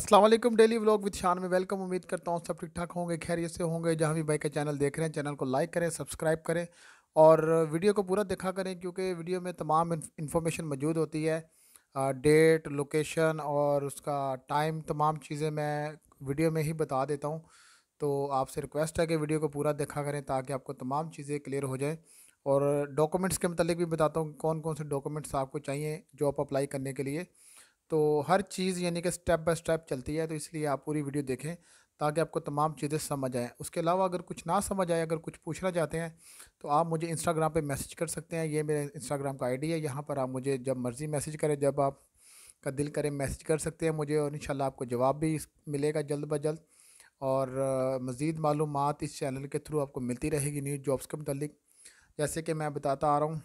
अस्सलाम वालेकुम daily vlog with शान में वेलकम उम्मीद करता हूँ सब ठीक ठाक होंगे खैरियत से होंगे जहाँ भी भाई का चैनल देख रहे हैं चैनल को लाइक करें सब्सक्राइब करें और वीडियो को पूरा देखा करें क्योंकि वीडियो में तमाम इन्फॉर्मेशन मौजूद होती है डेट लोकेशन और उसका टाइम तमाम चीज़ें मैं वीडियो में ही बता देता हूँ तो आपसे रिक्वेस्ट है कि वीडियो को पूरा देखा करें ताकि आपको तमाम चीज़ें क्लियर हो जाएँ और डॉक्यूमेंट्स के मतलब भी बताता हूँ कौन कौन से डॉक्यूमेंट्स आपको चाहिए जॉब अप्लाई करने के लिए तो हर चीज़ यानी कि स्टेप बाय स्टेप चलती है तो इसलिए आप पूरी वीडियो देखें ताकि आपको तमाम चीज़ें समझ आएँ उसके अलावा अगर कुछ ना समझ आए अगर कुछ पूछना चाहते हैं तो आप मुझे इंस्टाग्राम पे मैसेज कर सकते हैं ये मेरे इंस्टाग्राम का आईडी है यहाँ पर आप मुझे जब मर्ज़ी मैसेज करें जब आप का दिल करें मैसेज कर सकते हैं मुझे और इन आपको जवाब भी मिलेगा जल्द ब जल्द और मज़ीद मालूम इस चैनल के थ्रू आपको मिलती रहेगी न्यूज़ जॉब्स के मतलब जैसे कि मैं बताता आ रहा हूँ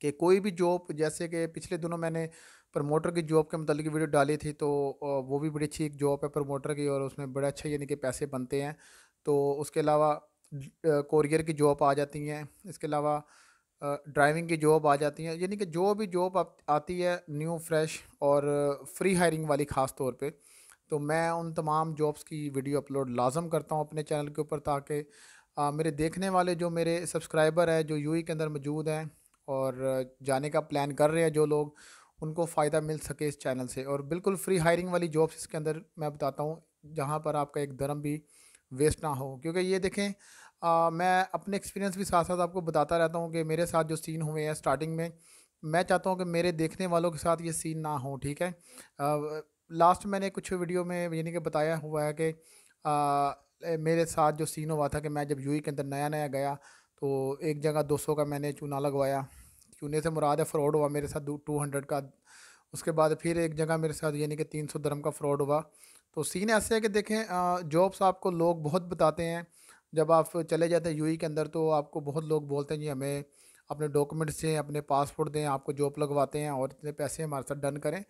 कि कोई भी जॉब जैसे कि पिछले दिनों मैंने प्रमोटर की जॉब के मतलब वीडियो डाली थी तो वो भी बड़ी अच्छी एक जॉब है प्रमोटर की और उसमें बड़े अच्छे यानी कि पैसे बनते हैं तो उसके अलावा कोरियर की जॉब आ जाती हैं इसके अलावा ड्राइविंग की जॉब आ जाती हैं यानी कि जो भी जॉब आती है न्यू फ्रेश और फ्री हायरिंग वाली ख़ास तौर पर तो मैं उन तमाम जॉब्स की वीडियो अपलोड लाजम करता हूँ अपने चैनल के ऊपर ताकि मेरे देखने वाले जो मेरे सब्सक्राइबर हैं जो यू के अंदर मौजूद हैं और जाने का प्लान कर रहे हैं जो लोग उनको फ़ायदा मिल सके इस चैनल से और बिल्कुल फ्री हायरिंग वाली जॉब्स इसके अंदर मैं बताता हूँ जहाँ पर आपका एक धर्म भी वेस्ट ना हो क्योंकि ये देखें आ, मैं अपने एक्सपीरियंस भी साथ साथ आपको बताता रहता हूँ कि मेरे साथ जो सीन हुए हैं स्टार्टिंग में मैं चाहता हूँ कि मेरे देखने वालों के साथ ये सीन ना हो ठीक है आ, लास्ट मैंने कुछ वीडियो में यानी कि बताया हुआ है कि आ, मेरे साथ जो सीन हुआ था कि मैं जब यू e के अंदर नया नया गया तो एक जगह दो सौ का मैंने चूना लगवाया चूने से मुराद है फ्रॉड हुआ मेरे साथ टू हंड्रेड का उसके बाद फिर एक जगह मेरे साथ यानी कि तीन सौ धर्म का फ्रॉड हुआ तो सीन ऐसे है कि देखें जॉब्स आपको लोग बहुत बताते हैं जब आप चले जाते हैं यूई के अंदर तो आपको बहुत लोग बोलते हैं जी हमें अपने डॉक्यूमेंट्स दें अपने पासपोर्ट दें आपको जॉब लगवाते हैं और इतने पैसे हमारे साथ डन करें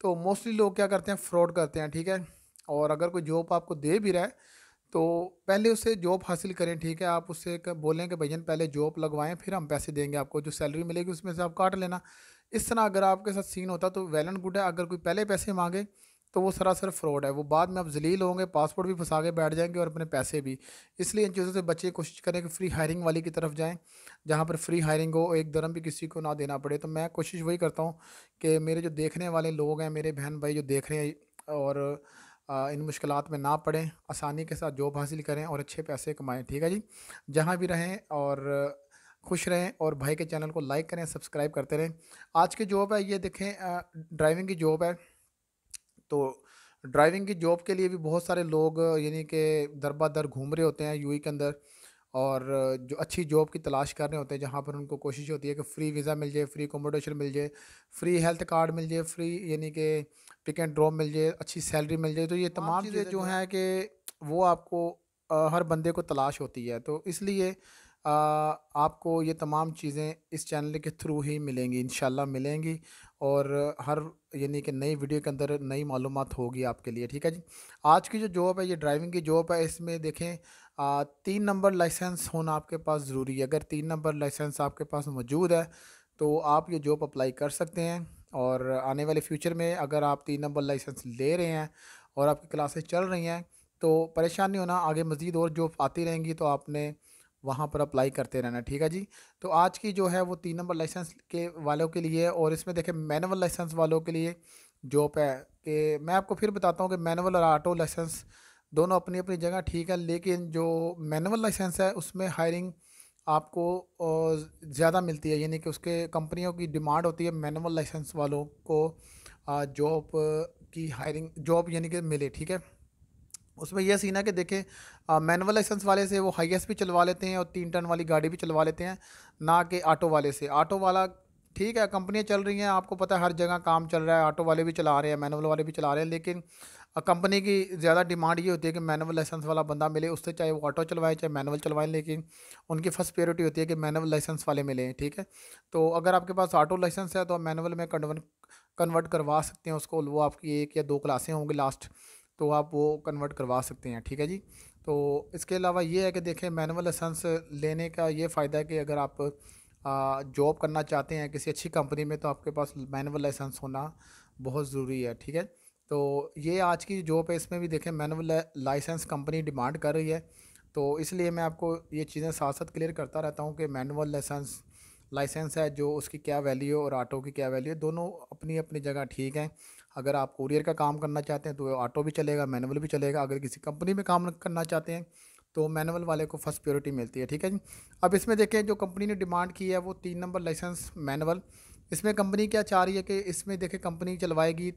तो मोस्टली लोग क्या करते हैं फ्रॉड करते हैं ठीक है और अगर कोई जॉब आपको दे भी रहा है तो पहले उससे जॉब हासिल करें ठीक है आप उससे बोलें कि भैया पहले जॉब लगवाएं फिर हम पैसे देंगे आपको जो सैलरी मिलेगी उसमें से आप काट लेना इस तरह अगर आपके साथ सीन होता तो वेल एंड गुड है अगर कोई पहले पैसे मांगे तो वो सरासर फ्रॉड है वो बाद में आप जलील होंगे पासपोर्ट भी फंसा के बैठ जाएंगे और अपने पैसे भी इसलिए इन चीज़ों से बच्चे कोशिश करें कि फ्री हायरिंग वाली की तरफ जाएं जहाँ पर फ्री हायरिंग हो एक धर्म भी किसी को ना देना पड़े तो मैं कोशिश वही करता हूँ कि मेरे जो देखने वाले लोग हैं मेरे बहन भाई जो देख रहे हैं और इन मुश्किल में ना पड़ें आसानी के साथ जॉब हासिल करें और अच्छे पैसे कमाएँ ठीक है जी जहाँ भी रहें और खुश रहें और भाई के चैनल को लाइक करें सब्सक्राइब करते रहें आज की जॉब है ये देखें ड्राइविंग की जॉब है तो ड्राइविंग की जॉब के लिए भी बहुत सारे लोग यानी कि दरबा दर घूम रहे होते हैं यूई के अंदर और जो अच्छी जॉब की तलाश कर रहे होते हैं जहाँ पर उनको कोशिश होती है कि फ़्री वीज़ा मिल जाए फ्री अकोमोडेशन मिल जाए फ्री हेल्थ कार्ड मिल जाए फ्री यानी कि पिक एंड ड्रॉप मिल जाए अच्छी सैलरी मिल जाए तो ये तमाम चीज़ें जो हैं कि वो आपको आ, हर बंदे को तलाश होती है तो इसलिए आपको ये तमाम चीज़ें इस चैनल के थ्रू ही मिलेंगी इन मिलेंगी और हर यानी कि नई वीडियो के अंदर नई मालूम होगी आपके लिए ठीक है जी आज की जो जॉब है ये ड्राइविंग की जॉब है इसमें देखें आ, तीन नंबर लाइसेंस होना आपके पास ज़रूरी है अगर तीन नंबर लाइसेंस आपके पास मौजूद है तो आप ये जॉब अप्लाई कर सकते हैं और आने वाले फ्यूचर में अगर आप तीन नंबर लाइसेंस ले रहे हैं और आपकी क्लासेस चल रही हैं तो परेशान नहीं होना आगे मज़ीद और जॉब आती रहेंगी तो आपने वहाँ पर अप्लाई करते रहना ठीक है जी तो आज की जो है वो तीन नंबर लाइसेंस के वालों के लिए और इसमें देखें मैनुअल लाइसेंस वालों के लिए जॉब है कि मैं आपको फिर बताता हूँ कि मैनुअल और आटो लाइसेंस दोनों अपनी अपनी जगह ठीक है लेकिन जो मैनुअल लाइसेंस है उसमें हायरिंग आपको ज़्यादा मिलती है यानी कि उसके कंपनियों की डिमांड होती है मैनुअल लाइसेंस वालों को जॉब की हायरिंग जॉब यानी कि मिले ठीक है उसमें यह सीन है कि देखें मैनुअल लाइसेंस वाले से वो हाईएस्ट भी चलवा लेते हैं और तीन टन वाली गाड़ी भी चलवा लेते हैं ना कि ऑटो वाले से ऑटो वाला ठीक है कंपनियाँ चल रही हैं आपको पता है हर जगह काम चल रहा है ऑटो वाले भी चला रहे हैं मैनुअल वाले भी चला रहे हैं लेकिन कंपनी की ज़्यादा डिमांड ये होती है कि मैनुअल लाइसेंस वाला बंदा मिले उससे चाहे वो ऑटो चलवाए चाहे मैनुअल चलवाएं लेकिन उनकी फर्स्ट प्रियोरिटी होती है कि मैनुअल लाइसेंस वाले मिले ठीक है तो अगर आपके पास ऑटो लाइसेंस है तो आप मैनुअल में कन्वर्ट कन्वर्ट करवा सकते हैं उसको वो आपकी एक या दो क्लासें होंगी लास्ट तो आप वो कन्वर्ट करवा सकते हैं ठीक है जी तो इसके अलावा ये है कि देखें मैनुअल लाइसेंस लेने का ये फ़ायदा है कि अगर आप जॉब करना चाहते हैं किसी अच्छी कंपनी में तो आपके पास मैनुअल लाइसेंस होना बहुत ज़रूरी है ठीक है तो ये आज की जॉब है इसमें भी देखें मैनुअल लाइसेंस कंपनी डिमांड कर रही है तो इसलिए मैं आपको ये चीज़ें साथ साथ क्लियर करता रहता हूँ कि मैनुअल लाइसेंस लाइसेंस है जो उसकी क्या वैल्यू है और ऑटो की क्या वैल्यू है दोनों अपनी अपनी जगह ठीक हैं अगर आप कुरियर का काम करना चाहते हैं तो ऑटो भी चलेगा मैनुअल भी चलेगा अगर किसी कंपनी में काम करना चाहते हैं तो मैनुअल वाले को फर्स्ट प्योरिटी मिलती है ठीक है जी अब इसमें देखें जो कंपनी ने डिमांड की है वो तीन नंबर लाइसेंस मैनुअल इसमें कंपनी क्या चाह रही है कि इसमें देखें कंपनी चलवाएगी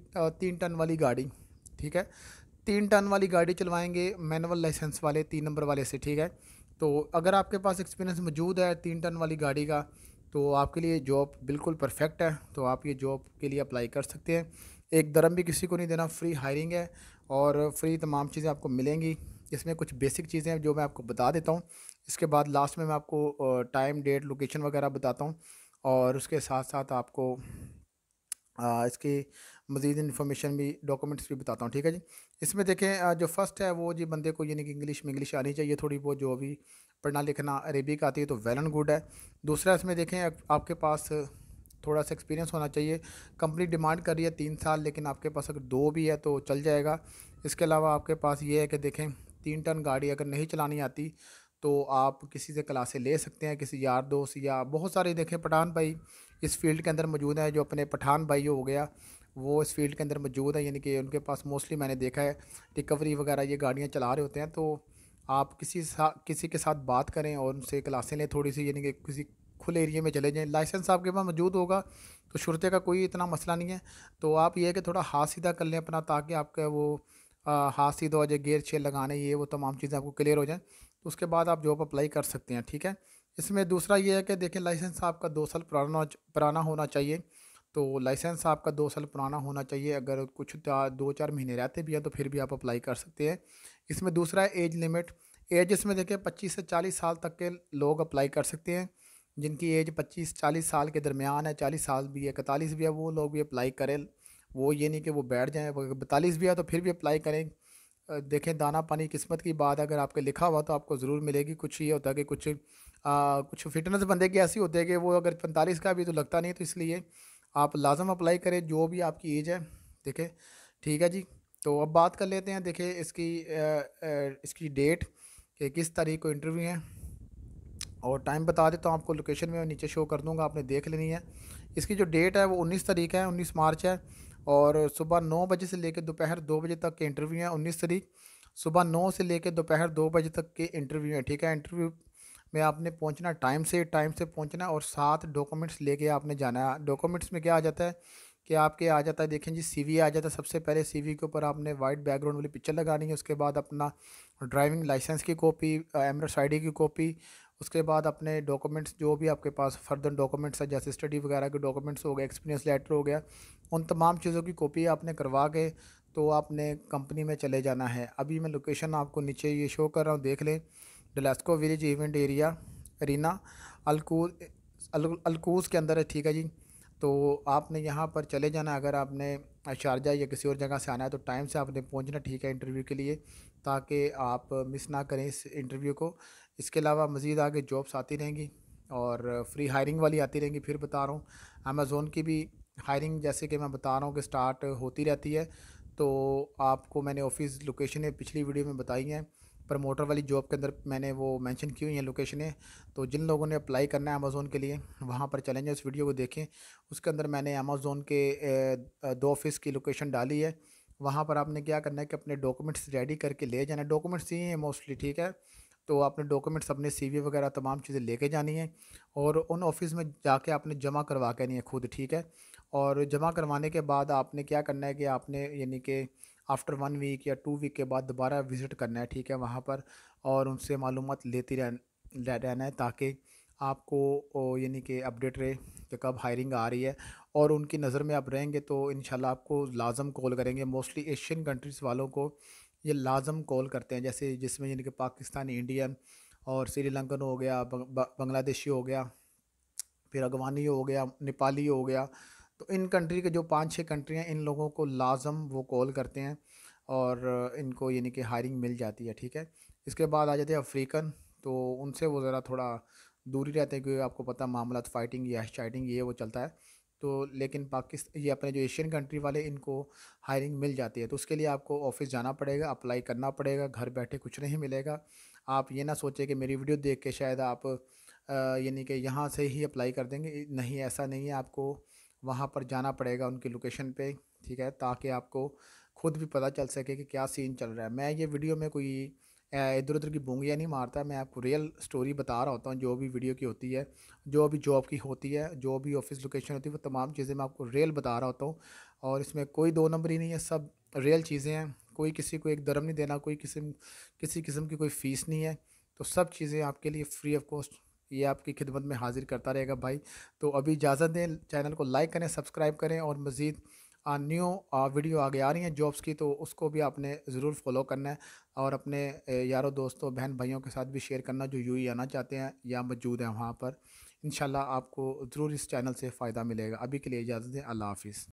तीन टन वाली गाड़ी ठीक है तीन टन वाली गाड़ी चलवाएंगे मैनुअल लाइसेंस वाले तीन नंबर वाले से ठीक है तो अगर आपके पास एक्सपीरियंस मौजूद है तीन टन वाली गाड़ी का तो आपके लिए जॉब बिल्कुल परफेक्ट है तो आप ये जॉब के लिए अप्लाई कर सकते हैं एक दरम भी किसी को नहीं देना फ्री हायरिंग है और फ्री तमाम चीज़ें आपको मिलेंगी इसमें कुछ बेसिक चीज़ें हैं जो मैं आपको बता देता हूँ इसके बाद लास्ट में मैं आपको टाइम डेट लोकेशन वगैरह बताता हूँ और उसके साथ साथ आपको इसकी मज़ीद इन्फॉर्मेशन भी डॉक्यूमेंट्स भी बताता हूँ ठीक है जी इसमें देखें जो फर्स्ट है वो जी बंदे को यानी कि इंग्लिश में इंग्लिश आनी चाहिए थोड़ी बहुत जो भी पढ़ना लिखना अरेबिक आती है तो वेल एंड गुड है दूसरा इसमें देखें आपके पास थोड़ा सा एक्सपीरियंस होना चाहिए कंपनी डिमांड कर रही है तीन साल लेकिन आपके पास अगर दो भी है तो चल जाएगा इसके अलावा आपके पास ये है कि देखें तीन टन गाड़ी अगर नहीं चलानी आती तो आप किसी से क्लासें ले सकते हैं किसी यार दोस्त या बहुत सारे देखें पठान भाई इस फील्ड के अंदर मौजूद हैं जो अपने पठान भाई हो गया वो इस फील्ड के अंदर मौजूद है यानी कि उनके पास मोस्टली मैंने देखा है रिकवरी वगैरह ये गाड़ियाँ चला रहे होते हैं तो आप किसी किसी के साथ बात करें और उनसे क्लासें लें थोड़ी सी यानी कि किसी खुले एरिए में चले जाएँ लाइसेंस आपके पास मौजूद होगा तो शुरते का कोई इतना मसला नहीं है तो आप ये है कि थोड़ा हाथ सीधा कर लें अपना ताकि आपका वो हाथ सीधा हो जाए गेयर छेल लगाने ये वो तमाम चीज़ें आपको क्लियर हो जाएँ तो उसके बाद आप जॉब अप्लाई कर सकते हैं ठीक है इसमें दूसरा ये है कि देखें लाइसेंस आपका दो साल पुराना पुराना होना चाहिए तो लाइसेंस आपका दो साल पुराना होना चाहिए अगर कुछ दो चार महीने रहते भी हैं तो फिर भी आप अप्लाई कर सकते हैं इसमें दूसरा है एज लिमिट एज इसमें देखें पच्चीस से चालीस साल तक के लोग अप्लाई कर सकते हैं जिनकी एज पच्चीस चालीस साल के दरमियान है चालीस साल भी है इकतालीस भी है वो लोग भी अप्लाई करें वो ये नहीं कि वो बैठ जाएँ बतालीस भी है तो फिर भी अप्लाई करें देखें दाना पानी किस्मत की बात अगर आपके लिखा हुआ तो आपको ज़रूर मिलेगी कुछ ये होता है कि कुछ आ, कुछ फिटनेस बंदे के ऐसे होते हैं कि वो अगर पैंतालीस का भी तो लगता नहीं तो इसलिए आप लाजम अप्लाई करें जो भी आपकी एज है देखें ठीक है जी तो अब बात कर लेते हैं देखें इसकी आ, आ, इसकी डेट कि किस तारीख को इंटरव्यू है और टाइम बता देता तो हूँ आपको लोकेशन में नीचे शो कर दूँगा आपने देख लेनी है इसकी जो डेट है वो उन्नीस तारीख है उन्नीस मार्च है और सुबह नौ बजे से लेकर दोपहर दो बजे तक के इंटरव्यू हैं उन्नीस तरीक सुबह नौ से लेकर दोपहर दो बजे तक के इंटरव्यू हैं ठीक है इंटरव्यू में आपने पहुंचना टाइम से टाइम से पहुंचना और साथ डॉक्यूमेंट्स लेके आपने जाना है डॉक्यूमेंट्स में क्या आ जाता है कि आपके आ जाता है देखें जी सीवी आ जाता है सबसे पहले सीवी के ऊपर आपने वाइट बैकग्राउंड वाली पिक्चर लगानी है उसके बाद अपना ड्राइविंग लाइसेंस की कॉपी एमरस आई की कॉपी उसके बाद अपने डॉक्यूमेंट्स जो भी आपके पास फर्दर डॉक्यूमेंट्स है जैसे स्टडी वगैरह के डॉक्यूमेंट्स हो गए एक्सपीरियंस लेटर हो गया उन तमाम चीज़ों की कॉपी आपने करवा के तो आपने कंपनी में चले जाना है अभी मैं लोकेशन आपको नीचे ये शो कर रहा हूँ देख लें डलास्को विलेज इवेंट एरिया रीना अलकूज अलकूज के अंदर है ठीक है जी तो आपने यहाँ पर चले जाना अगर आपने शारजा या किसी और जगह से आना है तो टाइम से आपने पहुँचना ठीक है इंटरव्यू के लिए ताकि आप मिस ना करें इस इंटरव्यू को इसके अलावा मज़ीद आगे जॉब्स आती रहेंगी और फ्री हायरिंग वाली आती रहेंगी फिर बता रहा हूँ अमेज़ोन की भी हायरिंग जैसे कि मैं बता रहा हूँ कि स्टार्ट होती रहती है तो आपको मैंने ऑफिस लोकेशनें पिछली वीडियो में बताई हैं प्रमोटर वाली जॉब के अंदर मैंने वो मेंशन की हुई हैं लोकेशनें तो जिन लोगों ने अप्लाई करना है अमेज़ोन के लिए वहाँ पर चलें उस वीडियो को देखें उसके अंदर मैंने अमेज़ोन के दो ऑफिस की लोकेशन डाली है वहाँ पर आपने क्या करना है कि अपने डॉक्यूमेंट्स रेडी करके ले जाना डॉक्यूमेंट्स ही हैं मोस्टली ठीक है तो आपने डॉक्यूमेंट्स अपने वी वगैरह तमाम चीज़ें लेके जानी है और उन ऑफिस में जाके आपने जमा करवा के नहीं है खुद ठीक है और जमा करवाने के बाद आपने क्या करना है कि आपने यानी कि आफ्टर वन वीक या टू वीक के बाद दोबारा विज़िट करना है ठीक है वहाँ पर और उनसे मालूम लेती रहना रहना है ताकि आपको यानी कि अपडेट रहे कि कब हायरिंग आ रही है और उनकी नज़र में आप रहेंगे तो इन आपको लाजम कॉल करेंगे मोस्टली एशियन कंट्रीज़ वालों को ये लाजम कॉल करते हैं जैसे जिसमें यानी कि पाकिस्तानी इंडियन और श्रीलंकन हो गया बांग्लादेशी हो गया फिर अगवानी हो गया नेपाली हो गया तो इन कंट्री के जो पांच छः कंट्री हैं इन लोगों को लाजम वो कॉल करते हैं और इनको यानी कि हायरिंग मिल जाती है ठीक है इसके बाद आ जाते हैं अफ्रीकन तो उनसे वो ज़रा थोड़ा दूरी रहते हैं क्योंकि आपको पता मामला फाइटिंग या शाइटिंग ये वो चलता है तो लेकिन पाकिस्तान ये अपने जो एशियन कंट्री वाले इनको हायरिंग मिल जाती है तो उसके लिए आपको ऑफिस जाना पड़ेगा अप्लाई करना पड़ेगा घर बैठे कुछ नहीं मिलेगा आप ये ना सोचें कि मेरी वीडियो देख के शायद आप यानी कि यहाँ से ही अप्लाई कर देंगे नहीं ऐसा नहीं है आपको वहाँ पर जाना पड़ेगा उनकी लोकेशन पे ठीक है ताकि आपको खुद भी पता चल सके कि क्या सीन चल रहा है मैं ये वीडियो में कोई इधर उधर की बूंगियाँ नहीं मारता मैं आपको रियल स्टोरी बता रहा होता हूँ जो भी वीडियो की होती है जो भी जॉब की होती है जो भी ऑफिस लोकेशन होती है वो तमाम चीज़ें मैं आपको रियल बता रहा होता हूँ और इसमें कोई दो नंबर ही नहीं है सब रियल चीज़ें हैं कोई किसी को एक दरम नहीं देना कोई किसी किसी किस्म की कोई फ़ीस नहीं है तो सब चीज़ें आपके लिए फ्री ऑफ कॉस्ट ये आपकी खिदमत में हाजिर करता रहेगा भाई तो अभी इजाज़त दें चैनल को लाइक करें सब्सक्राइब करें और मज़ीद न्यू वीडियो आगे आ रही हैं जॉब्स की तो उसको भी आपने ज़रूर फॉलो करना है और अपने यारों दोस्तों बहन भाइयों के साथ भी शेयर करना जो यू ही आना चाहते हैं या मौजूद हैं वहाँ पर इन आपको ज़रूर इस चैनल से फ़ायदा मिलेगा अभी के लिए इजाज़त दें अल्लाह हाफिज़